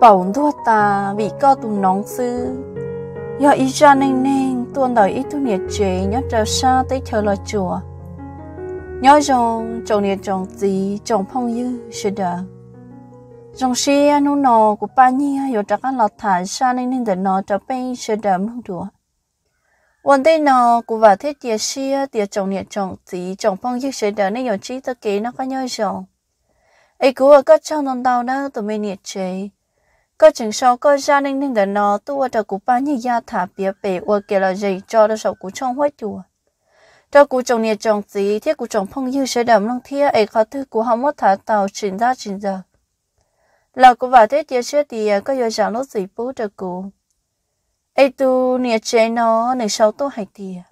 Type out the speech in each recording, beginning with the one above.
bỏng thua ta vì co tù nóng sư do ý cho nên nên đời ít thu nhiệt chế nhớ trở xa tới chờ lo chùa nhớ rồi chồng nhiệt chồng gì chồng phong dư sẽ đợi trong khi nó nó của ba nhi hay chắc là lọt thải xa nên nên để nó cho bên sẽ đầm không được วันที่นอกูว่าที่เตียเชียเตียจงเนี่ยจงสีจงพ้องยิ่งเฉยเดินในอย่างชี้ตะเกียนักก็ย่อยจงไอ้กูก็เช่านอนดาวนะตัวไม่เนี่ยเฉยก็จึงชอบก็จานิ่งนิ่งเดินนอตัวจะกูป้านี่ยาถาเปียเปอวเกลใจจอดสอบกูช่องห้อยจัวจะกูจงเนี่ยจงสีที่กูจงพ้องยิ่งเฉยเดินลงเที่ยไอ้เขาที่กูหามว่าถาเต่าชินจ้าชินจ้า là cũng vào thế tiêu chưa thì à, có giờ chẳng nó dị bố trợ cụ ai tu nia chế nó nè sau tu hay thì à.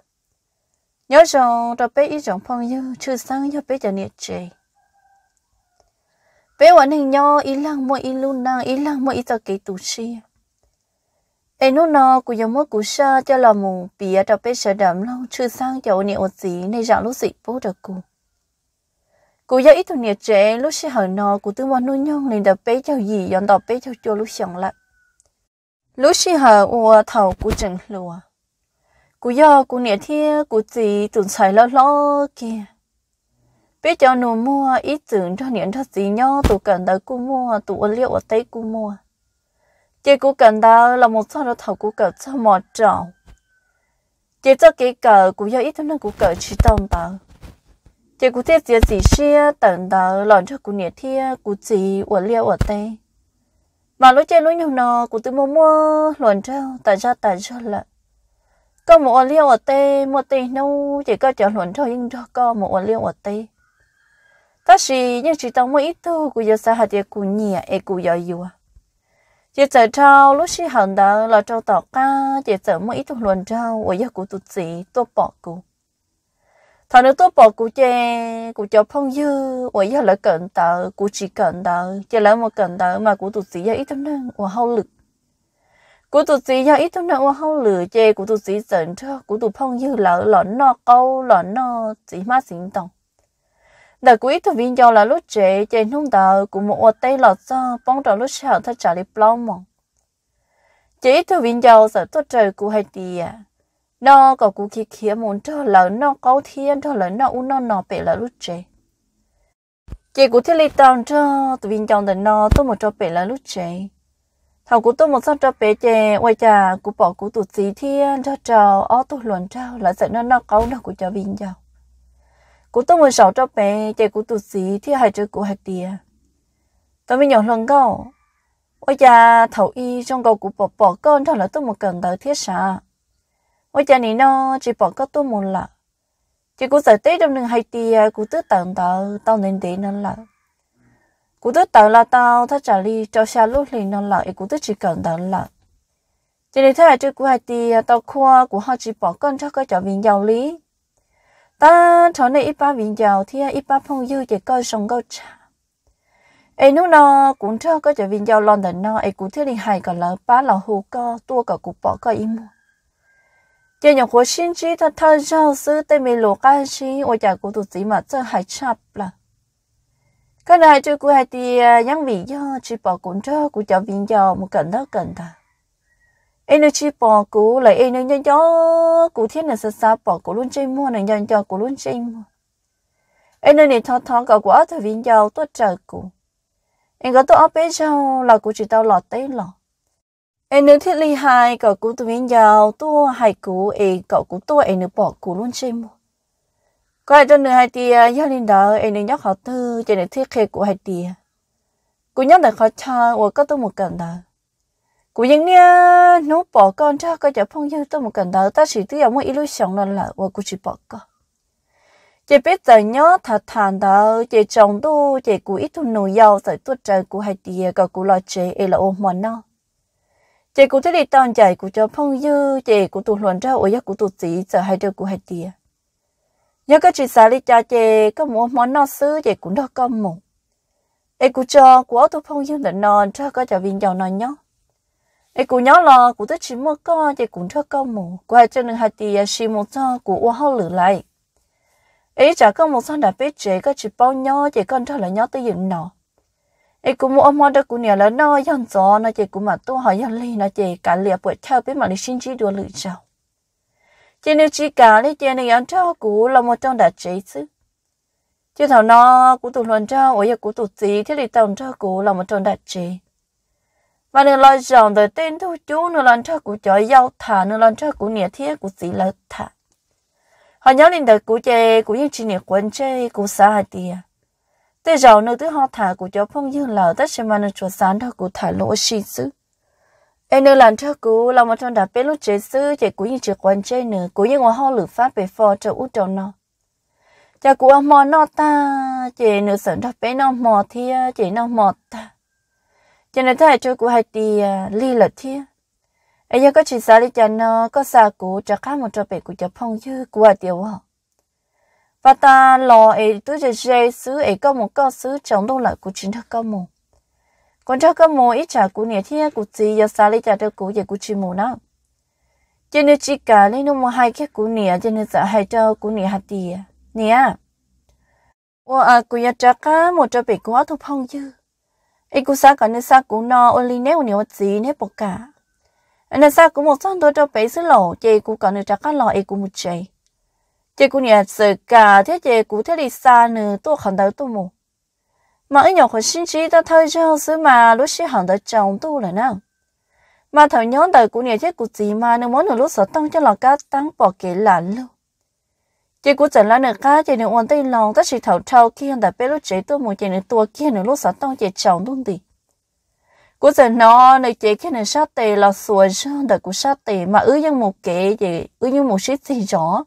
nhớ rằng đó bé ít giống phong như chưa sang nhớ bé cho nia chế bé vẫn hình nhau ít lăng mỗi ít luôn năng ít lăng mỗi ít tờ kỳ tu sĩ. ai nô nó cũng giờ mỗi cú xa cho là mù bìa đó à, bé sợ đậm lâu chưa sang cho nia ổn gì nè chẳng nó dị bố trợ cụ cô giờ ít tuổi nhiệt trẻ lúc sinh hỏi nó cô tư món nuôi nhung liền đập bé cháu gì dọn đập bé cháu cho lúc sống lại lúc sinh hỏi ua thầu cú chừng lùa cô giờ cô nhiệt thiê cô chỉ tưởng xài lo lo kia bé cháu nụ mua ít tưởng cho nhiệt thật gì nhau tụ cần tới cú mua tụ ở liệu ở tây cô mua chỉ cô cần đó là một số đó thầu cú cỡ cho mọt tròn chỉ cho cái cờ cô giờ ít tuổi thằng cô cỡ chỉ tông tao chị cụ thiết chị chỉ xia tận đó lòn cho cụ nhiệt thia cụ chỉ ở liêu ở tây mà lúc chơi lúc nhiều nọ cụ tự mua mua lòn cho tại ra tại cho lợn có một ở liêu ở tây một tí nâu chỉ có chọn luận cho nhưng cho có một ở liêu ở tây ta chỉ nhưng chỉ tao mua ít thôi cụ giờ sao hạt địa cụ nhẹ e cụ giờ yêu à chị chở trâu lúc xí hận đó là trâu tọt ca chị chở mua ít thôi lòn trâu ở giờ cụ tụt chỉ tôi bỏ cụ thằng nó tốt bỏ cụ chè cụ cho phong dư ủa giờ lỡ cận tờ cụ chỉ cận tờ chỉ lỡ một cận tờ mà cụ tụt sĩ giờ ít tâm năng ủa hao lực cụ tụt sĩ giờ ít tâm năng ủa hao lực, chè cụ tụt sĩ giận cho cụ tụt phong dư lỡ lỡ no câu lỡ no chỉ má sinh tòng đợt quý tụi viên cho là lúc trẻ chè nung tờ cụ một ủa tay lọt do bóng trò lúc sau thay trả lại bao mong chỉ tụi viên cho sợ tốt trời cụ hay tiền nó có cú kia kia muốn cho là nó có thiên cho là nó u nó nó bể là lúc chế chị cú thiết lý tao cho tụi viên chồng đến nó tôi một cho bể là lúc chế thầu cú tôi một sao cho bể chế quay trà cú bỏ cú tụt gì thiên cho trò ó tôi luận trao là sợ nó nó có nó của cho viên chồng cú tôi một sáu cho bể chế cú tụt gì thiên hai chữ cú hai tia tôi mình nhỏ lần câu quay cha thầu y trong câu cú bỏ bỏ con cho là tôi một cần tới thiết sao 我家里呢只把个都没了，结果在这种人还的，我都等到到年底那了，我都等了到他这里照下路里那了，我都只等到了。这里他这个还的，到看我好只把跟这个叫民谣哩，但从那一把民谣，他一把朋友也够上够差。ai nu nó cũng cho có trở viên giao lon đần nó ai cũng thiết liên hài cả lỡ bá lỡ hù co tua cả cục bỏ coi im mua giờ nhỏ của xin chỉ thật thơ rau sư tê mì lô cá xí ôi chả của tụi sĩ mà chân hải chập là cái này chơi của hai thì nhắn vị do chỉ bỏ cũng cho của cho viên do một cần đó cần ta em nói chỉ bỏ cũ lại anh nói nhân cho cô thiên là sao sao bỏ cô luôn chơi mua này nhân cho cô luôn chơi mua anh nói này thong thọ cả của thì viên do tôi chờ cô anh có tôi ở bên sau là cô chỉ tao lọt tay lọt em nữ thiết ly hai cậu cú tụi mình giàu tua hai cú em cậu cú tua em nữ bỏ cú luôn chơi chim có ai cho nữ hai tia gia đình đó em nữ nhóc họ tư cho nữ thiết khê của hai tia cú nhóc là khó cha và có tôi một cần đó cú những nha nó bỏ con cho có cho phong dư tôi một cần đó ta chỉ tiêu một sống là là và cú chỉ bỏ con chỉ biết tự nhớ thật thàn đó chỉ chồng tu chỉ cú ít thu nuôi giàu rồi tuốt trời cú hai tia cậu cú lo chế em là ôm mòn nó chị cũng thấy đi tòn chạy của cho phong dư chị cũng tụt luận ra ôi giác của tụt sĩ giờ hai đứa của hai tia nhớ các chị xả đi cha chị có một món nó xứ chị cũng đó có một em cũng cho của tụt phong dư là non cho có cho viên giàu non nhó em cũng nhớ lo cũng thích chỉ mua con chị cũng cho có một qua cho nên hai tia chỉ một cho của ô hao lửa lại ấy chả có một son đã biết chị có chỉ bao nhó chị con cho là nhó tới dựng nọ ai cũng mua mua được cũng nhiều là nó dân gió nó chỉ cũng mà tôi hỏi dân ly nó chỉ cả liệp buổi theo biết mà đi xin chỉ đùa lựa chọn chỉ nếu chỉ cả lấy chỉ này ăn cho cũ là một trong đặc chế chứ chứ thảo nó cũng tụt luận cho ôi giờ cũng tụt gì thế thì tổng cho cũ là một trong đặc chế mà nếu lo dọn tới tên thu chú nó lần cho cũ cho giàu thả nó lần cho cũ nhẹ thiết cũ gì là thả họ nhớ đến đời cũ chơi cũ như chỉ nhẹ quên chơi cũ xa hai tiền tới rầu nơi thứ họ thả của cho phong dương lở tất sẽ mang nó chuột sáng thơ của thả lỗ xì xứ em nơi làm thơ của là một trong đạp bế lúc chế xứ chạy của những trực quan chơi nữa của những ngõ ho lửa pháp về phò cho út cho nó cha của ông mò nó ta chạy nửa sản đạp bé nó mò thia chạy nó mò ta cho nên thầy cho của hai tì ly à, là thia ấy có chỉ sao đi cho nó có xa của cho khác một trò bể của cho phong dư của à, tiểu họ và ta lo ấy tôi sẽ dễ xứ ấy có một con xứ chống đông lại của chính thức có mồ còn cho cái mồ ít trả của nhà thiên của chị giờ xa lấy trả được của giờ của chị mồ nó cho nên chỉ cả lấy nó mua hai cái của nhà cho nên sợ hai cho của nhà hạt tiền nhà ô à của nhà trả cả một cho bị của thu phong chứ ấy của xa cả nên xa của nó ô linh nếu nhiều gì nếu bỏ cả nên xa của một xong tôi cho bị sứ lộ chị của cả nên trả cả lo ấy của một chị chị 这姑娘自家这这古特里山呢，多很多多么。mà ấy nhỏ khỏi sinh trí ta thôi chứ không xứ mà lúc sinh hẳn tới chồng tu là nào. Mà thảo nhóm đời của nhà chết của chị mà nếu muốn nửa lúc sở tăng cho lò cá tăng bỏ kể là luôn. Chị của chẳng là nửa cá chị nửa ổn tay lòng ta chỉ thảo trao khi hẳn tại bế lúc chế tôi một chị nửa tua kia nửa lúc sở tăng chị chồng luôn đi. Của chẳng nó nửa chị khi nửa sát tề là xuôi chứ đời của sát tề mà ứ dân một kể chị ứ dân một xí gì rõ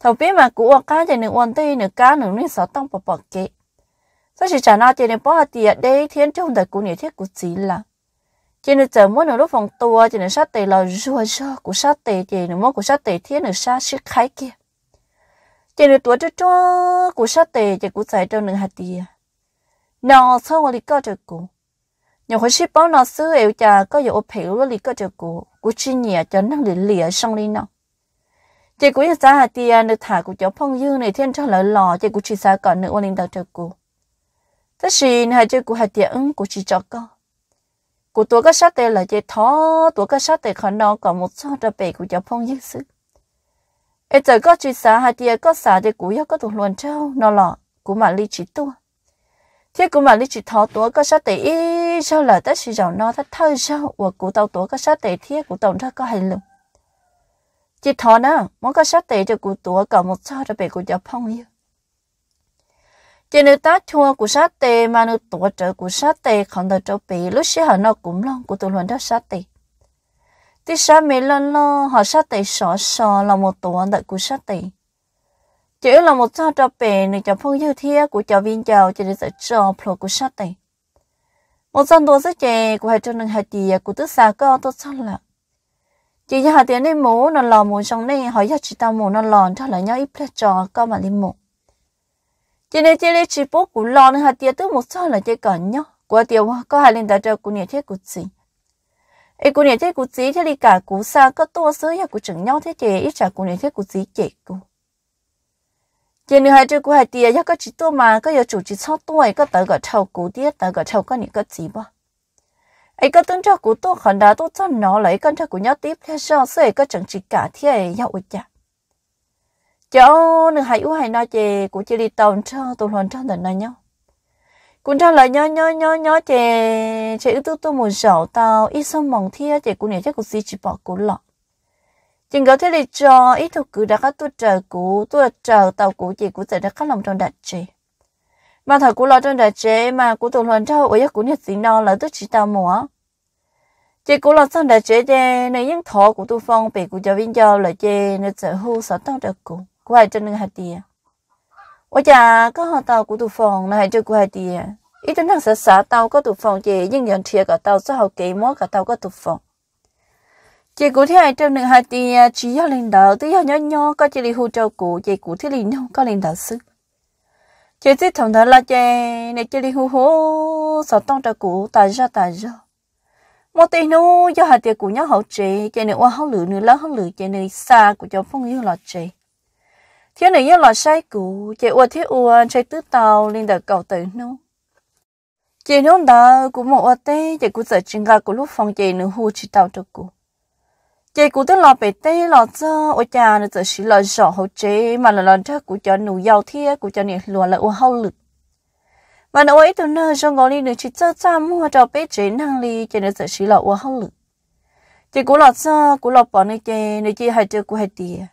mà cá cá, thì tây, 头边嘛古我家人的问题呢，家人呢少当不不给，所以咱那天呢不好地的天中的古年天古急了。chỉ nên chờ mỗi nửa lúc phòng tua chỉ nên sát tề là rùa rùa của sát tề chỉ nửa mỗi của sát tề thiên nửa sát sức khái kia chỉ nên tua cho cho của sát tề chỉ của giải trong nửa hạt tia nó sau ngoài có cho cụ nhiều hồi ship bao nó xứ yêu cha có dụ phèo lý có cho cụ của chi nhẹ à, cho năng lì lìa xong đi nào chị cũng xa hạt tiền được thả của cháu phong dương này thiên cho lỡ lò chị cũng chỉ xa còn nữa lên đạo cho cô tất nhiên hai chị cũng hạt tiền ứng của chị cho con của tuổi có sát tê là chị thó tuổi có sát tê khẩn nó còn một số đặc biệt của cháu phong dương sự ấy giờ có chị xa hạt tiền có xa thì cũng có thuộc luôn trâu nó lọ của mà ly chỉ tua thế của mà ly chỉ thó tuổi có sát tê ý sao là tất nhiên cháu nó thất thơ sao của cụ tàu tuổi có sát tê thiết của tàu ra có hành lùng chị thọ nè món có sát tệ cho cụ tủa cả một sao cho bể cụ giáo phong yêu chị nữ ta chua cụ sát tệ mà nữ tủa trở cụ sát tệ không được cho bể lúc xí họ nó cũng long cụ tụi luôn đó sát tệ tí sát mấy lần lo họ sát tệ sọ sọ là một tủa đợi cụ sát tệ chỉ là một sao cho bể nữ cho phong yêu thia cụ cho viên giàu chỉ để sợ cho phlo cụ sát tệ một dân đồ rất chè cụ hai cho năm hai tỷ cụ tức xa có tốt sao là chỉ cho họ tiền đi mũ nó lò mũ xong đây họ cho chỉ tao mũ nó lòn cho lại nhau ít plek trò có mà đi mũ chỉ nên chỉ nên chỉ bố cũ lò nên họ tiếng tức một sao là chơi cẩn nhau qua tiêu có hai lên đã cho cú nhẹ thế cú gì ấy cú nhẹ thế cú gì thế đi cả cú xa có to số nhà cú chừng nhau thế chị ít trả cú nhẹ thế cú gì chị cú chỉ nên hai chơi của hai tiền ya có chỉ to mà có giờ chủ chỉ sau tuổi có tới gọi thầu cú tiếc tới gọi thầu có những cái gì bao ấy cái tương trợ của tôi hẳn đã tôi cho nó lấy cân trợ của nhau tiếp theo sau sẽ có chẳng chỉ cả thế ấy nhau ôi chà cháu nửa hai u hai nói chè của chị đi tàu cho tôi hoàn trang tận này nhau cũng cho lời nhớ nhớ nhớ nhớ chè chè tôi tôi muốn giàu tàu ít xong mong thế chè của nhà chắc của xí chỉ bỏ của lọ chừng có thế thì cho ít thuộc cứ đã các tôi chờ của tôi chờ tàu của chị của sẽ đã các lòng trong đặt chè mà thật của lo trên đời chế mà của tụi lần trâu ở giấc của nhật dính đó là tức chỉ tao mùa chế của lo sang đời chế đê này những thọ của tụi phong bị của giáo viên cho là chế nên sở hữu sở tao được của của hai chân hạt tiền ôi chà có họ tao của tụi phong là hai chân của hai tiền ít đến thằng sở sở tao có tụi phong chế nhưng nhận thiệt cả tao sẽ học kỹ mốt cả tao có tụi phong chị cụ thế này trong đường hai tiền chỉ cho linh đạo tôi cho nhỏ nhỏ có chị đi hỗ trợ cụ chị cụ thế linh có linh đạo sư chỉ chỉ thằng đó là chơi này chơi đi hú hú sợ tông trả cũ tại ra tại ra một tí nữa do hạt tiền cũ nhau hậu chế chơi nữa qua không lửa nữa lớn không lửa chơi nữa xa của cháu phong yêu là chơi thế này nhớ là sai cũ chơi qua thiếu qua chơi tứ tàu lên đời cầu tử nu chơi nu đó cũng một ua tê chơi cũng sợ chừng ra của lúc phong chơi nữa hú chỉ tàu cho cũ chị cũng tức lo bị tê lo cho ôi cha nó tự chỉ lo sợ hậu chế mà là lo chắc của cho nụ giàu thiệt của cho nhiệt luôn là u hậu lực mà nó ấy từ nơi trong ngõ đi nữa chỉ cho chăm mua cho bé chế năng đi cho nó tự chỉ là u hậu lực chị cũng lo cho cũng lo bỏ nơi chị nơi chị hay chơi của hay tiền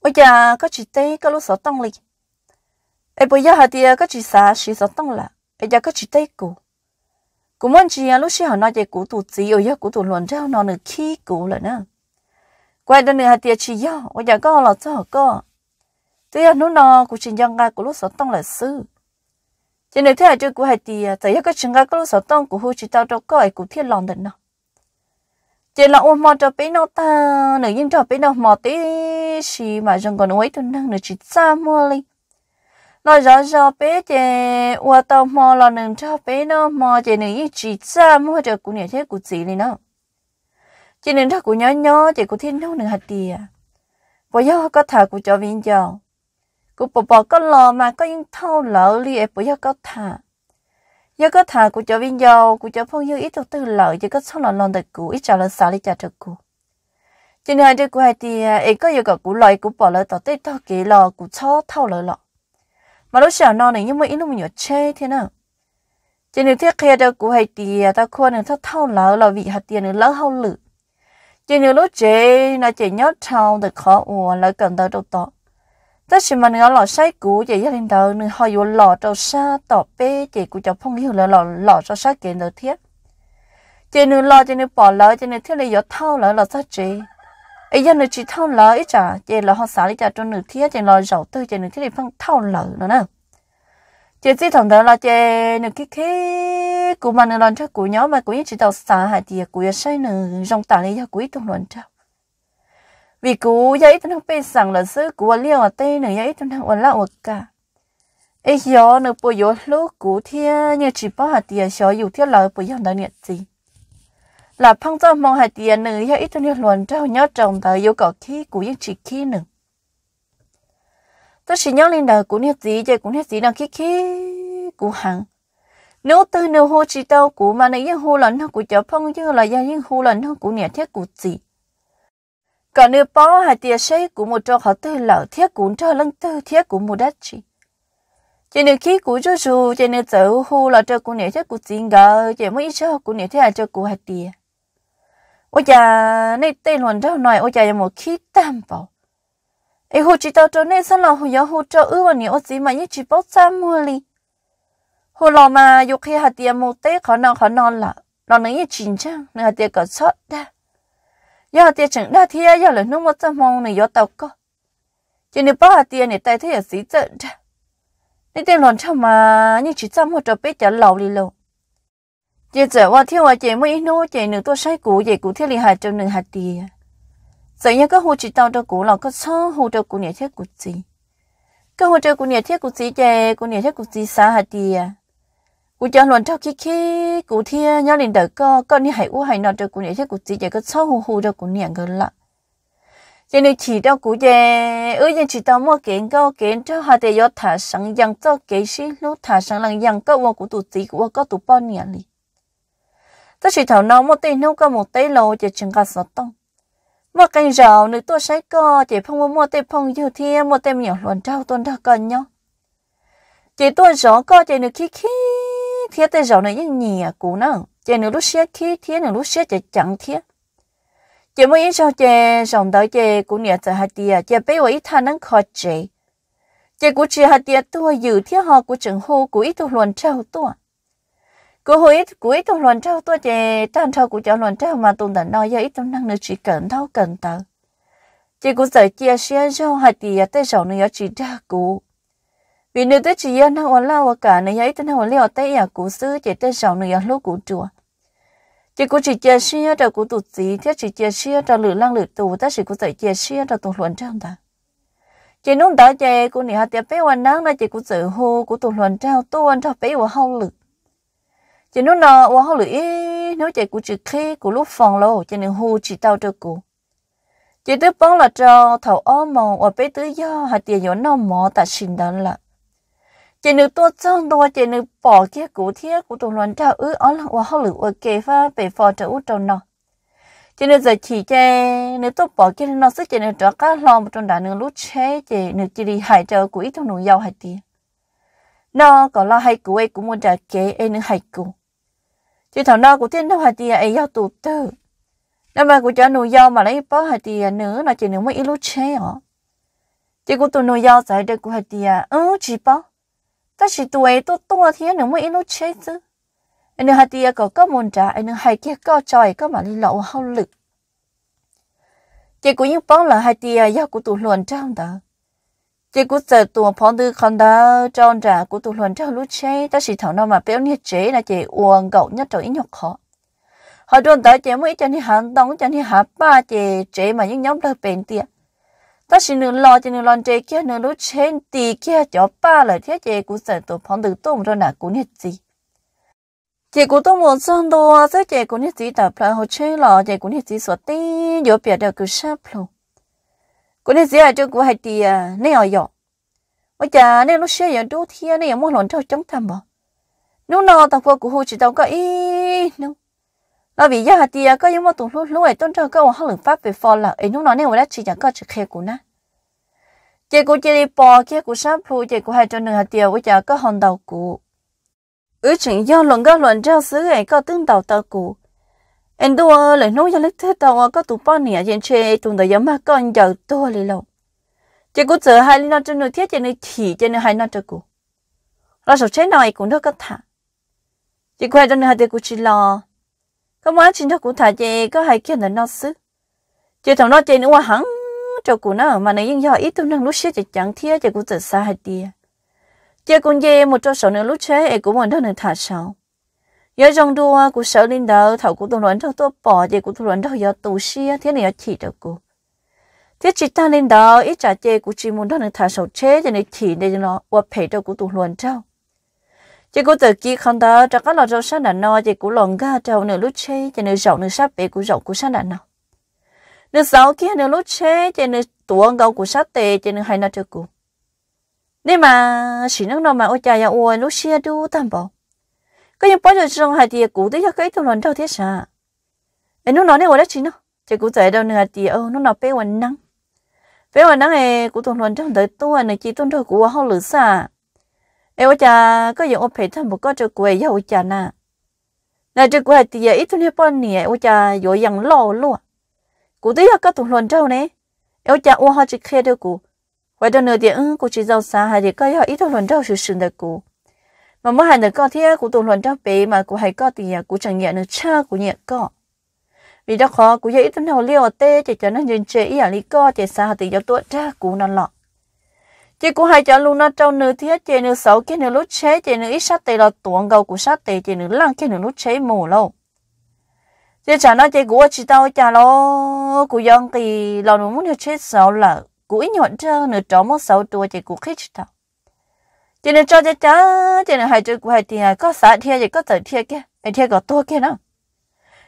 ôi cha có chị tê có lúc sợ tăng lịch em bây giờ hay tiền có chị xả chỉ sợ tăng là em giờ có chị tê cũng cũng muốn chỉ lúc xưa họ nói về cụ tổ gì ở giấc cụ tổ luận theo nó nữa khi cụ là nữa quay đến nữa hạt tiệt chỉ do ở nhà có là cho có thế lúc nào cụ chỉ dân ra của lúc sống tông là sư cho nên thế là chưa của hạt tiệt tại giấc cái chuyện ra có lúc sống tông của hồi chỉ tao đâu có ai cụ thiên lòng được nào chỉ là ôm mò cho bé nó ta nửa nhưng cho bé nó mò tí xì mà dùng con ấy tuần năng nửa chỉ xa mua lên nó rõ rõ bé thì qua tàu mò lo nâng cho bé nó mò thì nâng ý chỉ ra mua cho cụ nhà thế cụ gì này nó chỉ nâng cho cụ nhỏ nhỏ thì cụ thiên nó nâng hạt đi à bây giờ có thà cụ cho viên giờ cụ bỏ bỏ có lo mà có những thâu lỡ li ấy bây giờ có thả giờ có thà cụ cho viên giờ cụ cho phong yêu ít đầu tư lỡ chứ có sau là lon được cụ ít trả là xả đi trả được cụ chỉ nâng cho cụ hạt đi à ấy có yêu cả cụ lời cụ bỏ lỡ tao tới tao kỹ lo, cụ cho thâu lỡ lọ mà lúc sợ nó này nhưng mà ít lúc mình nhớ chê thế nào chỉ nếu thiết kia đâu cũng hay tiền ta khoa nếu thắt thâu lỡ là vị hạt tiền nếu lỡ hâu lử chỉ nếu lúc chế là chỉ nhớ thâu được khó ủa lỡ cần tới đâu tỏ tất nhiên mình ngó lọ sai cũ chỉ gia đình đầu nên họ vô lọ trâu xa tỏ bé, chỉ cũng cho phong hiểu là lọ lọ trâu xa kiện được thiết chỉ nếu lọ chỉ nếu bỏ lỡ chỉ nếu thiết là nhớ thâu lỡ là sao chế ấy giờ nó chỉ thâu lỡ ấy chả chỉ là họ xả đi chả cho nửa thiết chỉ là giàu tư chỉ nửa thiết thì phân thâu lỡ nữa nè chỉ chỉ thằng đó là chỉ nửa cái cái của mình là cho của nhóm mà của những chỉ đầu xả hạt thì của xây nửa rong tả đi cho của ít thằng lần cho vì của giờ ít thằng bên sẵn là sư của liêu ở tây nửa giờ ít thằng ở lão ở cả ấy giờ nửa bây giờ lúc của thiết như chỉ bảo hạt thì giờ dù thiết lỡ bây giờ đã nhận gì là phong cho mong hạt tiền nữ yêu ít nhiều luận trao nhớ chồng tờ yêu cầu khi của những chỉ khi nữ tôi chỉ nhớ lên đời của những gì chơi của nhiệt gì đang khi khi của hằng nếu từ nếu hồ chỉ tao của mà nãy những hô lần của cháu phong như là gia những hô lần của nhiệt thiết của gì còn nếu bỏ hai tiền xây của một trong họ từ lỡ thiết của cho lần từ thiết của một đất chỉ cho nên khi của chú chú cho nên tự hô là cho của nhiệt thiết của gì ngờ chỉ mới cho của nhiệt thiết là cho của hai tiền 我家那对轮着呢，我家也没去担保。哎，我知道这那生老虎要虎这二万年，我起码一直保怎么哩？后老嘛，有开下点没得可能可能了，老能一紧张，那点个错的。要点整那天要了那么怎么呢？要到个，今天把点你带他也是真的。你点轮着嘛，你只怎么着被叫老哩喽？giờ giờ qua thiếu qua chị mới ít nô chị nửa tôi say cũ vậy cũ thiết lì hạt cho nửa hạt tì giờ nhớ có hồ chị tao cho cũ là có số hồ cho cũ nhà thiết cũ gì có hồ cho cũ nhà thiết cũ gì chị cũ nhà thiết cũ gì xa hạt tì cũ cho luôn cho kia kia cũ thiếu nhớ liền đợi co co đi hải u hải nọ cho cũ nhà thiết cũ gì chị có số hồ hồ cho cũ nhà gần lạ, cho nên chỉ đâu cũ về ơi dân chỉ tao mua kiện câu kiện cho hai tay gió thả sáng dân cho kế sĩ lúc thả sáng lần dân có qua cũ tụ gì của có tụ bao nhiêu này ta chỉ thảo nó một tí nấu cả một tay lâu chỉ chừng cả sáu tông mà canh rào nữ tôi sấy co chỉ phong một một tay phong nhiều thiên một tay nhiều luận trao tuần đã cần nhau chỉ tôi rõ co chỉ nửa khí khí thiết tay rào nữ những nhì à cũ nữa chỉ nửa lúc xét khí thiết nửa lúc xét chỉ chẳng thiết chỉ mới sao chỉ dòng đợi chỉ cũng nhớ tới hạt tiền chỉ bây giờ ít thằng năng khó chỉ chỉ cũng chỉ hạt tiền tôi giữ thiết họ của trường hô của ít tôi luận trao tôi cô hồi của ít tuần luận trao tôi chè tan trao của cháu luận trao mà tụi đã nói giờ ít tôi năng được chỉ cần thao cần tờ chỉ cũng sợ chia sẻ cho hai tỷ tới sầu nữa chỉ ra cụ vì nếu tới chỉ giờ năng ổn lao cả nữa ít tôi năng ổn liệu tới nhà cụ xứ chỉ tới sầu nữa lúc cụ chùa chỉ cũng chỉ chia sẻ cho cụ tụt gì thế chỉ chia sẻ cho lửa năng lửa tù ta chỉ cũng sợ chia sẻ cho tuần luận trao ta chỉ nung đó chè cụ này hai tỷ bé hoàn năng là chỉ cũng sợ hô của tuần luận trao tôi anh cho bé của hậu lực chỉ nó nó hoa hậu lưỡi nếu chạy của chữ khi của lúc phòng lô chỉ nên hô chỉ tao cho cụ chỉ đứa bóng là cho thầu ô mò và bé tứ do hạt tiền nhỏ nó mò tại xin đó là chỉ nữ tua chân đua chỉ nữ bỏ kia cụ thiết của tụi loạn trao ứ ó là hoa hậu lưỡi kề pha về phò cho út trong nó chỉ nên giờ chỉ cho nếu tôi bỏ kia nó sẽ chỉ nên trở cá lo một trong đá nương lút chế chỉ nếu chỉ đi hại cho của ít trong nụ giàu hải tiền nó có lo hay cụ ấy cũng muốn trả kế ấy nương hại cụ chỉ thằng nó cũng thiên nó hạt tiền ấy giao tụt từ nên mà cũng cho nụ giao mà lấy bao hạt tiền nữa là chỉ nếu mới ít lúc chế hả chỉ có tụi nụ giao giải được của hạt tiền ừ chỉ bao ta chỉ tụi ấy tụt tụt thì nếu mới ít lúc chế chứ anh hạt tiền có có muốn trả anh hai kia có trời có mà đi lậu hao lực chỉ có như bao là hạt tiền giao của tụi luận trong đó chỉ cú sợ tụi phong tư con đó tròn trả của tụi luận cho lúc chế ta chỉ thảo nào mà béo nhiệt chế là chỉ uống gạo nhất rồi ít nhọc khó họ tròn tới chế mới cho nên hắn đóng cho nên hạ ba chế chế mà những nhóm đời bền tiệt ta chỉ nửa lo cho nửa lo chế kia nửa lúc chế tì kia cho ba lời thiết chế cú sợ tụi phong tư tụm rồi là của nhiệt gì chế cũng tôi muốn sang đồ sẽ chế cũng nhất gì tập lại hồ chơi lo chế cũng nhất gì xuất tí giờ biết được cứ sắp luôn cái này giờ cho của hai thì này ở nhà, bây giờ này lúc xe giờ đu thiên này muốn lộn cho chúng tham bỏ nếu nó tao qua của hồ chỉ tao có ý nó là vì giờ hai thì à, có những món tụng lúc lúc ấy tôn trọng các ông học lượng pháp về phò là ấy lúc nó nên là chỉ chẳng có trực khe của na, chị của chỉ đi bỏ, kia của sáp phu chị của hai cho nửa hai tiêu bây giờ có hòn đầu của ở chuyện do luận các luận trao xứ ấy có tương đầu tao của em đua lại nói cho lấy thế tàu có tụ bao nè trên xe tụi đời mà con giàu đua lì lâu chỉ có giờ hai nó trên nội thiết trên nơi chỉ trên nơi hai nó cho cụ lo sợ thế này cũng đâu có thà, chỉ quay trên nơi hai cô chỉ lo có mấy chuyện đó cụ thả chị có hai kia là nó xứ chỉ thằng nó trên nữa hẳn cho cụ nó mà nó nhưng do ít tụi nó lúc xưa chỉ chẳng thiết chỉ cụ giờ xa hai tia chỉ còn về một chỗ số nữa lúc chế cũng muốn đâu nữa thả sao 有 trong đua của sở linh đầu thầu của tôi luận trong tôi bỏ về của tôi luận trong giờ tù xia thế này ở chỉ được cô thế chỉ ta linh đầu ít trả chê của chỉ muốn đó là thả sầu chế cho nên chỉ để cho nó qua phải cho của tôi luận trong chỉ tự kia không đó cho các lò rau sáng no chỉ của lòn ga trâu nửa lúc chế cho nên rộng nửa sắp bể của rộng của sáng đàn no nửa sáu kia nửa lúc chế cho nên tuồng gấu của sát tề cho nên hay nó cho cô nên mà chỉ nước nó mà ôi cha ya ôi lúc xia đu tam bảo bây giờ bây giờ chúng hai tiệt cũ tới cho cái thằng lần đầu thế sa, em nó nói này gọi là chín nó chỉ cũ chạy đâu nữa tiệt ô nó nói bé hoàn năng bé hoàn năng này cũ thằng lần trong tới tôi này chỉ tuân theo cũ họ lử sa, em ôi cha có gì ô phải thằng một có chơi quê giàu cha nà nà chơi quê tiệt ít tuổi nè bọn nè ôi cha có rằng lo luôn cũ tới cho cái thằng lần trong này em ôi cha ô họ chỉ khe được cũ vậy đó nữa tiệt ừ cũ chỉ giàu xa hai cái họ ít thằng lần trong sự sinh được cũ mà mới hai nữa có thì của tuần luận trong bé mà của hai có thì nhà chẳng nhẹ nữa cha của nhẹ có vì đó khó của dễ tính hậu liều tê chỉ cho nó nhìn chế ý à lý có chỉ xa thì cho tuổi cha của nó lọ chỉ của hai cháu luôn nó trong nửa thiết chỉ nửa xấu cái nửa lúc chế chỉ nửa ít sát tê là tuồng gầu của sát tê chỉ nửa lăng cái nửa lúc chế mù lâu chỉ chả nó chỉ của chỉ tao chả lo của dân thì lo nó muốn được chế xấu là của ít nhọn trơ nửa trống một xấu tuổi chỉ của khích tao cho nên cho cho cho cho nên hai chữ của hai tiền có xã thiệt thì có tờ thiệt kia ai thiệt có tua kia nó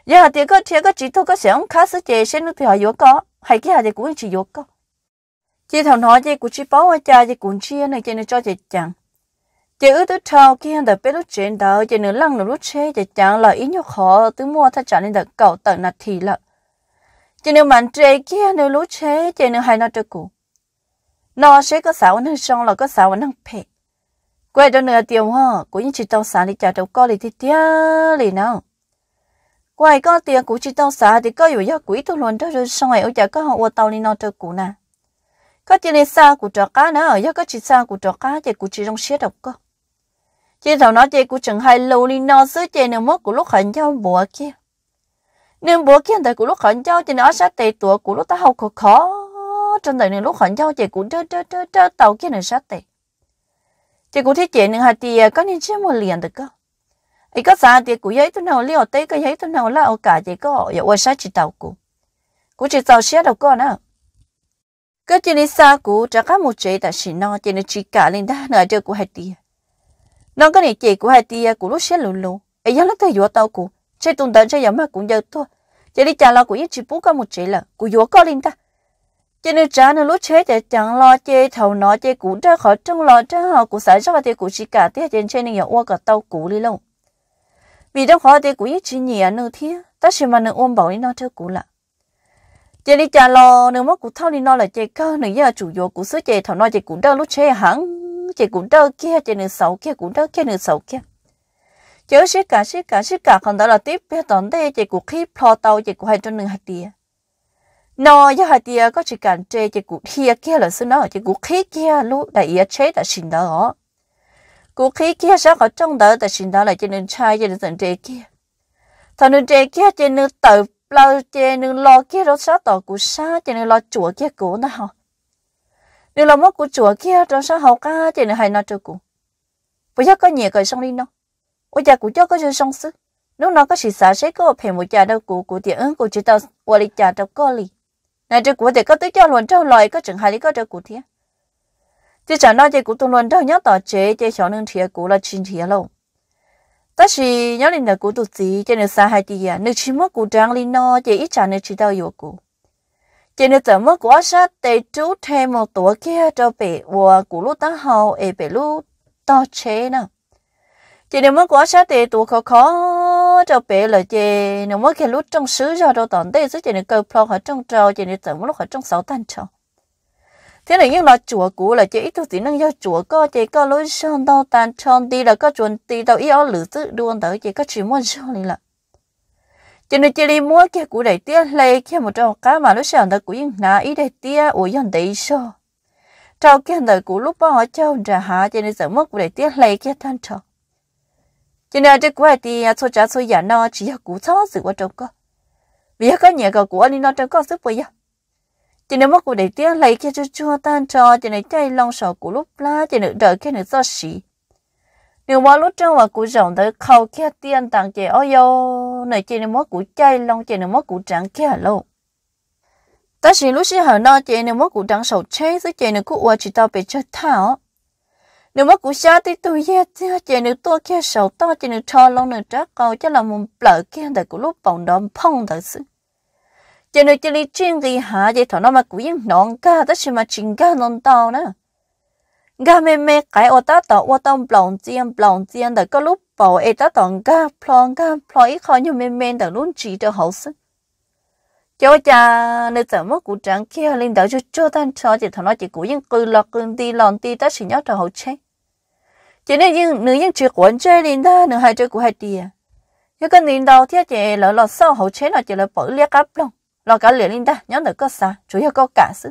giờ thì có thiệt có chỉ thu có sống khá sức chế sẽ nó thì họ yếu có hai cái thì cũng chỉ yếu có chỉ thằng nói chỉ cũng chỉ bảo ở cha chỉ cũng chia này cho nên cho cho chẳng chỉ ước tới thâu khi hàng đợt bé lúc chuyện đó chỉ nên lăng lúc chế chỉ chẳng là ít nhiều khó từ mua thay trả nên đợt cậu tận là thì là chỉ nên mạnh chế kia nếu lúc chế chỉ nên hai nó được cũ nó sẽ có sáu năng xong, là có sáu năng phê quê cho nửa tiền hoa cũng như chỉ tao sáng thì trả đầu co thì thiết liền nào quay có tiền cũng chỉ tao sáng thì có อยู่ยากกุ้ยทุกคนจะช่วยเอาจากก็หัวเตาลีนอเจอกูนะก็จะเลยซากูจอก้านะยากก็จีซากูจอก้าเจกูจีต้องเสียดอกก็จีเท่านั้นเจกูจึงให้ลูลีนอซื้อเจเนื้อมกูลูกขันเจ้าบัวเกี้ยเนื้อบัวเกี้ยแต่กูลูกขันเจ้าจะเนื้อชาเตตัวกูลูกตาเฮาขอขอจนแต่เนื้อลูกขันเจ้าเจกูเจอเจอเจอเจอเตาเกี้ยเนื้อชาเต thì cụ thấy chuyện hạt thì có nên chưa một liền được cơ ấy có sao thì cụ giấy tôi nào liều tới cái giấy tôi nào là cả thì có ở ở chỉ tàu cụ cụ chỉ tàu xe đâu con à cái chuyện này sao cụ chắc cả một chuyện ta chỉ nói chuyện này chỉ cả lên đã nói cho cụ hạt thì nó cái này chị cụ hạt thì cụ lúc xe lù lù ấy giờ nó thấy vừa tàu cụ chơi tuần tới chơi giờ mà cũng giờ thôi chỉ đi trả lo cụ ít chỉ bút cả một chuyện là cụ vừa có lên ta chỉ nên trả nên lúc chế để chẳng lo chế thầu nó chế cũ ra khỏi trong lo ra họ cũ xảy ra thì cũ chỉ cả thế trên trên này qua cả tàu cũ đi luôn vì trong họ thì cũ ít chỉ nhỉ nữa thế ta chỉ mà nữa ôm bảo đi nó chơi cũ là chế đi trả lo nữa mất cũ thâu đi nó là chế cơ nữa giờ chủ yếu cũ sửa chế thầu nó chế cũ ra lúc chế hẳn chế cũ ra kia chế nữa xấu kia cũ ra kia nữa xấu kia chế sĩ cả sĩ cả sĩ cả còn đó là tiếp biết tận đây chế cũ khi plo tàu chế cũ hay cho nữa hạt tiền nó giờ hai tia có chỉ cần chơi chơi cụ thia kia là xưa nó chỉ cụ khí kia lúc đại ý chế đã xin đó cụ khí kia sao có trong đó đã xin đó là cho nên chơi, cho nên chơi kia thằng nên chơi kia cho nên tự lo cho nên lo kia rồi sao tỏ cụ sa cho nên lo chùa kia cụ nó hả nên lo mất cụ chùa kia rồi sao học ca cho nên hay nó chơi cụ bây giờ có nhiều cái xong đi nó bây giờ cụ cho có chơi xong sức lúc nó có chỉ xả sẽ có phải một cha đâu cụ cụ tiền ứng cụ chỉ tao qua đi cha đâu có liền này chỉ của thì có tới cho luôn trâu lòi có chừng hai lý có trâu cụ thiệt chỉ chẳng nói chỉ cụ tung luôn trâu nhớ tỏ chế chỉ chọn nên thiệt cụ là chín thiệt lâu tất chỉ nhớ lên là cụ tụt gì chỉ nên xa hai tỷ à nên chỉ mất cụ trang lên nó chỉ ít chẳng nên chỉ đâu yêu cụ chỉ nên tớ mất quá sát để chú thêm một tổ kia cho bể và cụ lúc tăng hậu ấy bể lúc to chế nào chỉ nên mất quá sát để tổ khó khó nó cho bé là chị nếu mà cái lúc trong sứ cho đâu tận đây chứ chị nên cầu phong họ trong trâu chị nên tưởng lúc họ trong sáu tan trâu thế này nhưng là chùa cũ là chị ít thôi thì năng do chùa có chị có lối sơn đâu tan tròn đi là có chuẩn đi đâu ý áo lử tự đuôn tới chị có chỉ muốn sơn này là chị nên chị đi mua cái cũ để tia lấy cái một trâu cá mà lối sơn đó cũ nhưng nà ý đầy tia ủi dần đầy sơn trâu cái đời cũ lúc bao ở trâu ra hả chị nên giờ mất cũ đầy tia lấy cái tan tròn cho nên cái quái thì số à, trả số giả nó chỉ là cú chó sự của trong cơ vì có nhà cầu của anh nó trong cơ sức bây giờ cho nên mất của để tiếc lấy cái cho chua tan cho cho nên chơi long sò của lúc lá cho nên đợi cái nữa do xì nếu mà lúc trong mà cú rộng tới khâu kia tiền tặng chị ôi này cho nên mất của chơi long cho nên mất của trắng kia lâu ta chỉ lúc xí hở nó cho nên mất của trắng sầu chế chứ cho nên cú uo chỉ bị chơi thảo nếu mà cũng sao thì tôi ye thế chỉ nếu tôi kia sầu to chỉ nếu cho lâu nữa chắc câu chắc là một lỡ kia để cũng lúc bỏng đom phong thật sự chỉ nếu chơi đi chuyên gì hả vậy thằng nó mà cũng yên nón cả tất nhiên mà chỉnh ca nón tao nè gà mẹ mẹ cái ô ta tao ô tao bỏng tiền bỏng tiền để có lúc bảo ai ta tao gà plong gà plong ít khó như mẹ mẹ để luôn chỉ cho hậu sức cho cha nếu tao mất cũng chẳng kia lên đỡ cho cho tan cho chỉ thằng nó chỉ cũng yên cười lọt cứ đi lòn đi tất nhiên nhớ cho hậu chết chỉ nên nhưng nữ nhân chưa quấn chơi liền đa nữ hai chơi của hai tia nhưng cái liền đầu thiết chế lỡ lọt sau hậu chế là chị là bỏ liếc áp luôn lọt cả liền liền đa nhớ được có sao chủ yếu có cả sự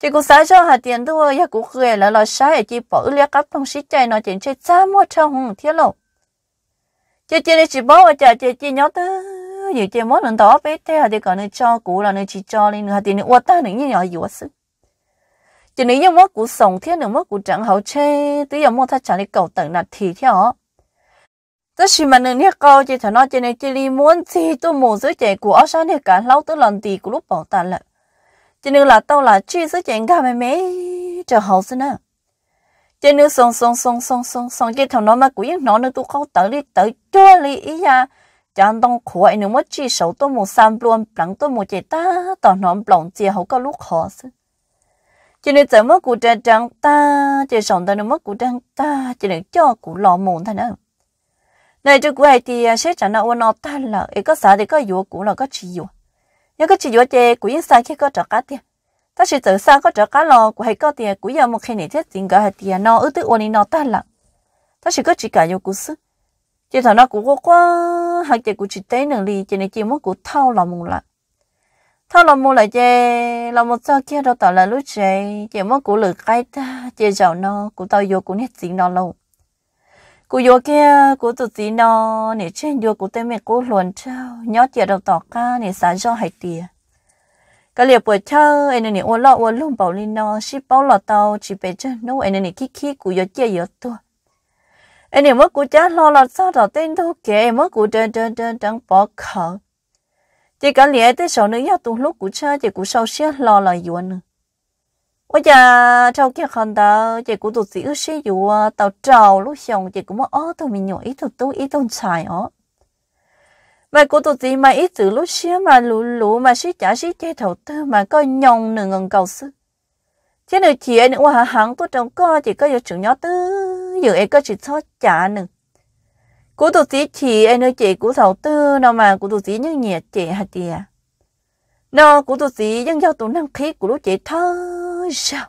chỉ có sao cho hai tiền thôi ya cũng cười lỡ lọt sai chỉ bỏ liếc áp luôn xí chạy nó chị chơi xa mua trong hùng thiết lộ chị chị này chỉ bảo và chợ chị chỉ nhớ tư nhiều chị muốn lần đó bé thế hai tiền còn nên cho cũ là nên chỉ cho nên hai tiền nên uất ta nên như nhỏ quá sức chỉ nếu như mất cú sống thiên nếu mất cú chẳng hậu chê tí giờ mua thay chẳng đi cầu tận là thì theo tất chỉ mà nếu như câu chỉ thằng nó chỉ này chỉ đi muốn gì tôi muốn dưới chạy của sáng thì cả lâu tôi lần tì của lúc bảo tàn lợn chỉ nếu là tao là chi dưới chạy cả mấy mấy chờ hậu xin à chỉ nếu sống sống sống sống sống sống chỉ thằng nó mà cú yên nó nữa tôi không tới đi tới cho lý ý à chẳng đông khỏi nếu mất chi sầu tôi muốn xăm luôn lắng tôi muốn chạy ta tao nó lòng chia hậu có lúc khó xin cho nên giờ mất cụ trang trang ta chỉ sống ta nó mất cụ trang ta chỉ nên cho cụ lò mồm thôi nữa này cho cụ hai thì à, sẽ chẳng nào nó ta là ấy có sao thì có yếu cụ là có chỉ yếu nhớ có chỉ yếu thì cụ yên sai khi có trả cá tiền ta chỉ giờ sao có trả cá lò cụ hai có tiền cụ giờ một khi này thế tình cả tiền nó ước tự ôn nó ta là ta chỉ có chỉ cả yếu cụ sức chỉ thằng nó cụ quá quá hai thì cụ chỉ tới năng lý cho nên chỉ mất cụ thao lò mồm lại thôi là mua lại chè là một sao kia đâu tỏ là lúc chè chè mất củ lửa cái ta chè giàu nó củ tao vô củ nét gì nó lâu củ vô kia củ tụt gì nó để trên vô củ tên mẹ củ luồn trao nhớ chè đầu tỏ ca để xả do hải tìa cái liệp buổi thơ anh nè ôn lo ôn luôn bảo linh nó ship bao lọ tàu chỉ về chân nó anh nè kí kí củ vô chè vô tua anh nè mất củ chát lo là sao đó tên đâu kệ mất củ trơn trơn trơn trắng bỏ khẩu chỉ cả lẽ tới sau nữa tu lúc của cha chỉ của sau xe lo là yuan nữa bây giờ trong kia khăn ta chỉ của tụt sĩ sĩ dù tàu trâu lúc xong chỉ của mà ó tụi mình nhỏ ít tụt tôi ít tụt xài ó mà của tụt sĩ mà ít từ lúc xưa mà lũ lũ mà sĩ trả sĩ chơi thầu tư mà coi nhong nửa ngần cầu sư thế nữa chị ấy nữa hàng tôi trong co chỉ có giờ trưởng nhỏ tư giờ ấy có chỉ cho trả nữa cú tụt tí chỉ anh ơi chị cú sáu tư nào mà cú tụt tí như nhiệt chị hả chị à nó cú tụt tí nhưng do tụi năng khí của lúc chị thơ sao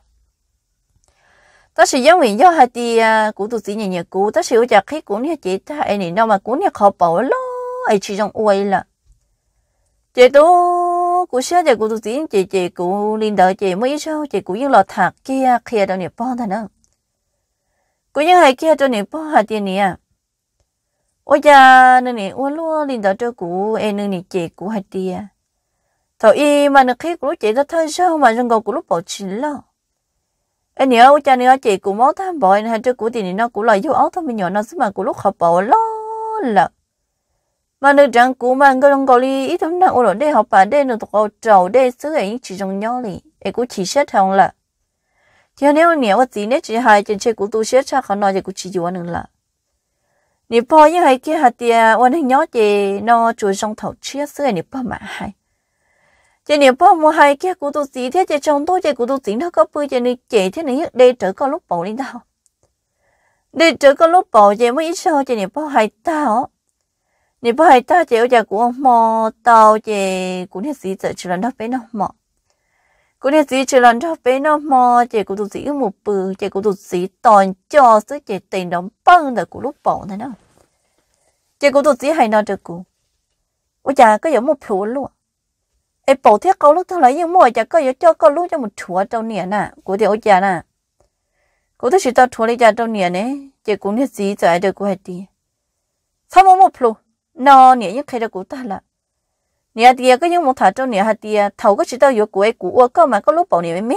ta sẽ giáo nguyện do hả chị à cú tụt tí nhẹ nhẹ cú ta sẽ ở chặt khí của nhà chị ta anh này đâu mà cú nhà khó bỏ lo ai chỉ trong uầy là chị tú cú xe chị cú tụt tí chị chị cú linh đợi chị mới sao chị cú yên lọt thạc kia kia đâu nè bao thằng đó cú yên hai kia đâu nè bao hả chị nè ôi e cha nên nè uống luôn liền đó cho cụ em nè nè chị cụ hay đi thầu y mà nó khi cụ chị đó thôi sao mà rừng gầu cụ lúc bỏ chín lo em nhớ ôi cha nữa chị cụ máu tham bội hay cho cụ thì nó cụ lại vô áo thôi mình nhỏ nó xí mà cụ lúc học bỏ lo là mà nữ chẳng cụ mà người đồng gầu đi ít thấm nặng ôi để học bài để nó tụi cậu trầu để xứ ấy chỉ trong nhau đi em cũng chỉ xét thằng là thì nếu nếu mà gì nếu chỉ hai trên xe cụ tu xét cha họ nói thì cụ chỉ vô nữa là 你爸因为给他的我那鸟的那主上头吃死你爸蛮害。这你爸么还给骨头子天这长多这骨头子他个背着你这天你得这个 lúc bảo 领导，得这个 lúc bảo 这么一说这你爸还大哦。你不还大姐有点古么到这古天死者吃了那边那么。cô nè gì chỉ lần cho bé nó mò chỉ cô tụt gì một bự chỉ cô tụt gì toàn cho sức chỉ tiền đóng băng là của lúc bỏ này nó chỉ cô tụt gì hay nó được cô ôi chà có giống một phiếu luôn em bỏ thiết câu lúc thằng lấy nhưng mỗi chả có giống cho câu lúc cho một chúa trong nè nè cô thì ôi chà nè cô tôi chỉ tao chúa lấy chà trong nè này chỉ cô nè gì giải được cô hết đi sao mà một phiếu nó nè những cái đó cô ta là nhà thì cái những một thằng trong nhà thì thầu có chỉ tao vừa của của ô cơ mà có lúc bảo nhà mẹ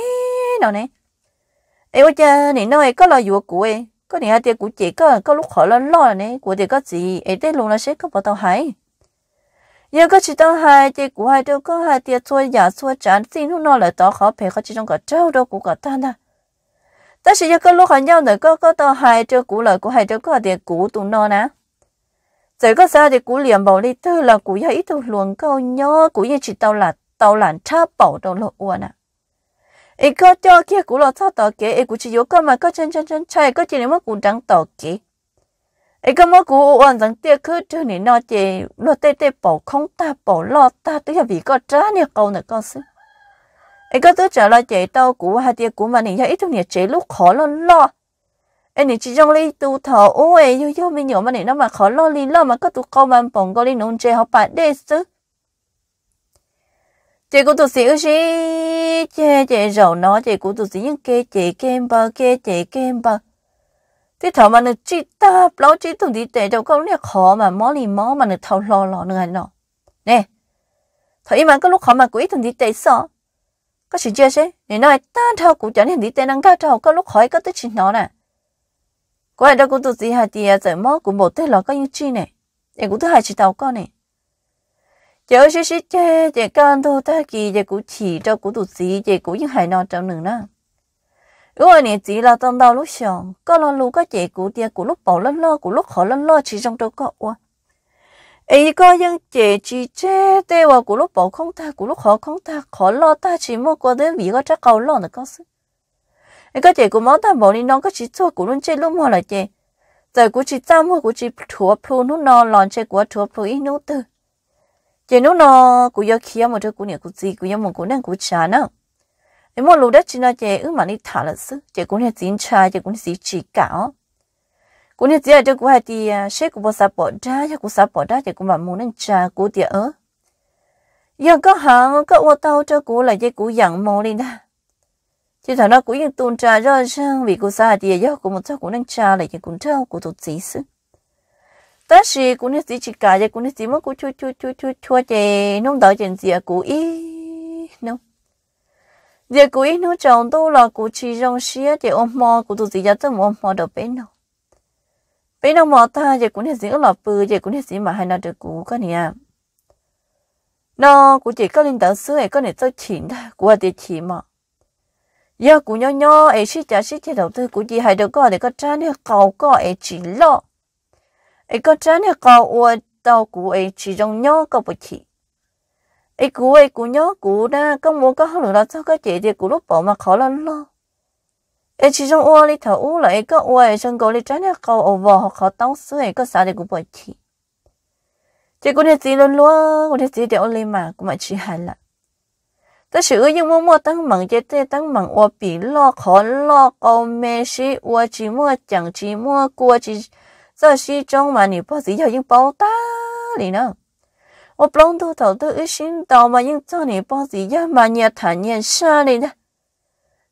nào này ấy cha này nói có lo vừa của có nhà thì của chị có lúc khỏi lo lo này của thì có gì ấy thế luôn là sẽ có bảo tao hay giờ có chỉ tao hay thì của hai đâu có hai thì xua giả xua chán xin nó nói là tao khó phải có chỉ trong cả trâu đâu của cả ta nè ta sẽ có lúc hỏi nhau nữa có có tao hay cho của lời đâu có thì của tụi nó nè 这个时候的古连毛里头了，古要一头乱搞鸟，古也去到了到了差宝到了窝呢。一个钓起古老草到给，一古去有个嘛个 chân chân chân chạy 个只连么古当到给，一个么古完整钓去就你那只那对对宝空大宝老大都要比个真呢高呢高些。一个都找了这到古还的古嘛，你要一头你这路好了了。em chỉ trong lý tu thở ôi yêu yêu mình nhổ mà nè nó mà khó lo lý lo mà có tụ câu mà bỏng có lý nông chơi học bạn đê chứ chị cũng tụ sĩ ư chê chê rầu nó chị cũng tụ sĩ những kê chê kem bờ kê chê kem bờ thế thở mà nè chỉ ta lo chỉ tụ đi tệ đâu có nè khó mà mó lì mó mà nè thầu lo lo nữa nó nè thở im mà có lúc khó mà quý tụ đi tệ sợ có sự chơi chứ nói ta thao cũng chẳng nên đi tệ năng cao thao có lúc khỏi có tới chuyện nó nè có ai đâu cũng tụt gì hai tiền giờ mó cũng một thế là có như chi này em cũng thứ hai chỉ tàu con này giờ xí xí chê giờ con thu ta kỳ giờ cũng chỉ cho cũng tụt gì giờ cũng những hai non trong nửa nữa nếu anh này chỉ là trong đau lúc sáng có lo lúc các chị cũng tiền cũng lúc bỏ lăn lo cũng lúc khó lăn lo chỉ trong đầu à. có quá ấy có những chị chỉ chê tê vào cũng lúc bỏ không ta cũng lúc khó không ta khó lo ta chỉ mua qua đến vì có chắc cầu lo được con sức cái chị cũng mất ta bỏ đi nó có chỉ cho cũng luôn chơi luôn mà là chị giờ cũng chỉ chăm hoa cũng chỉ thua phu nó nó lon chơi của thua phu ít nút từ chị nó nó cũng do kia một đứa cũng nhớ cũng gì cũng nhớ một cũng đang cũng chả nữa nếu mà lúc đó chị nói chị ước mà đi thả là sự chị cũng là chính cha chị cũng là chỉ cả cũng như thế cho cô hai thì sẽ cũng bao sắp bỏ ra cho cô sắp bỏ ra thì cũng mà muốn ăn trà cô tiệt ở giờ có hàng có ô tàu cho cô là dây cô dặn mồ đi nè chỉ thằng nó cũng như tuôn trà ra sang vì cô xa thì do cũng một cháu cũng đang trà lại cho cũng trao của tụt gì sự ta chỉ cũng như gì chỉ cả giờ cũng như chỉ mất cũng chua chua chua chua chua chè nông đào chèn gì à cũng ý nông giờ cũng ý nó chồng tôi là cũng chỉ rong xía thì ôm mò của tụt gì giờ tôi ôm mò đầu bên đâu bên đâu mò ta giờ cũng như gì là bự giờ cũng như chỉ mà hai là được cũ cái này à nó cũng chỉ có linh đạo xưa ấy có này tôi chỉ đó cũng địa chỉ mà giờ cũng nhỏ nhỏ ấy chỉ trả chỉ chỉ đầu tư cũng chỉ hai đứa con để con trai này cầu có ấy chỉ lo ấy con trai này cầu ua tàu cũng ấy chỉ trong nhỏ có bực chỉ ấy cũng ấy cũng nhỏ cũng đã có muốn có hơn là sao có chị thì cũng lúc bỏ mà khó lắm lo ấy chỉ trong ua đi thở ua là ấy có ua ấy trong cầu đi trả này cầu ở vò khó tông sữa ấy có sao để cũng bực chỉ chị cũng thấy gì luôn luôn cũng thấy gì để ôn lên mà cũng mà chỉ hai lần ta sự cái những mua mua tăng mừng chế tế tăng mừng ô bị lo khó lo câu mê sĩ ô chỉ mua chẳng chỉ mua cua chỉ giờ sĩ trong mà nị bao gì giờ những bao ta lì nữa ô plong tu thầu tư ít xin tàu mà những cho nị bao gì giờ mà nhà thản nhiên xa lì nè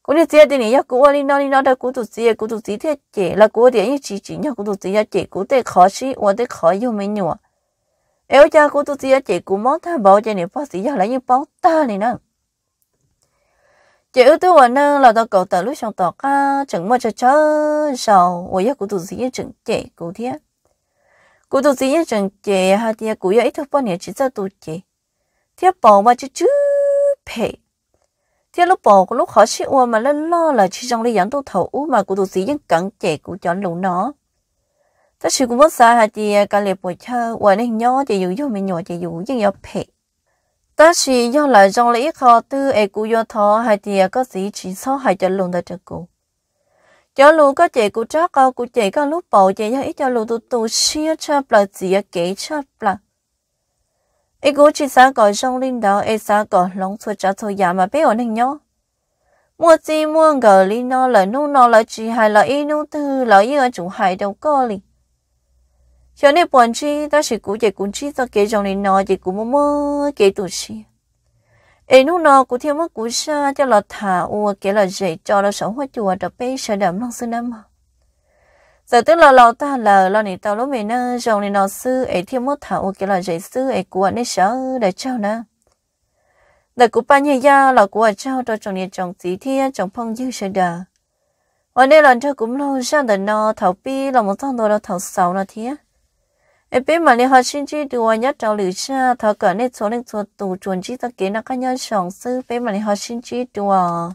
cũng như thế thì nị giờ cũng đi nó đi nó đây cũng tu sĩ cũng tu sĩ thế chế là cũng để những chỉ chỉ nhau cũng tu sĩ giờ chế cũng để khó sĩ ô để khó yêu mấy nhua eo cha cũng tu sĩ giờ chế cũng mong ta bảo cho nị bao gì giờ là những bao ta lì nữa chỉ ưu tú vẫn là tao cầu tờ lúc xong tọt ca chẳng mua cho chớ sầu 我要孤独是一种解孤贴孤独是一种解哈的古要一头半年只在独解贴宝嘛就就配贴 lúc bỏ của lúc khó chịu mà lên lo là chỉ trong lý dẫn tôi thầu u mà 孤独是一种解孤 cho lũ nó ta chỉ cũng muốn xa ha thì cái lệ bồi chơi và nên nhỏ thì dù dù mình nhỏ thì dù nhưng yếu 配但是要来让了一个都爱古要他还第二个是至少还要弄得这个。要弄个这个这个古这个路保这要一条路都都写出不了，只要给出不了。一个至少个上领导，一少个弄出这头也嘛别有人哟。我只问个领导来弄拿来只还来一弄都来一个就还到个哩。cho nên bọn chị ta chỉ cú dạy cũng chỉ ta kể trong này nó dạy cũng mơ mơ kể tụ chị ấy nu nó cũng thêm mất cú xa cho là thả ua kể là dạy cho là sống hoa chùa đập bê sợ đậm lòng xưa năm giờ tức là lão ta là lo này tao lúc mình nơ trong này nó sư ấy thêm mất thả ua kể là dạy sư ấy của anh sợ để cho nó, để của ba nhà gia là của trao cho trong này trong tí thiên trong phong như sợ đờ Và đây là cho cũng lâu sau đời nó thảo pi là một thằng đồ là thảo sáu là thiên ấy bé mà đi học sinh chỉ đùa nhất trong lữ cha thọ cỡ nên số nên số tù chuẩn chỉ ta kiến là các nhân sống sư bé mà đi học sinh chỉ đùa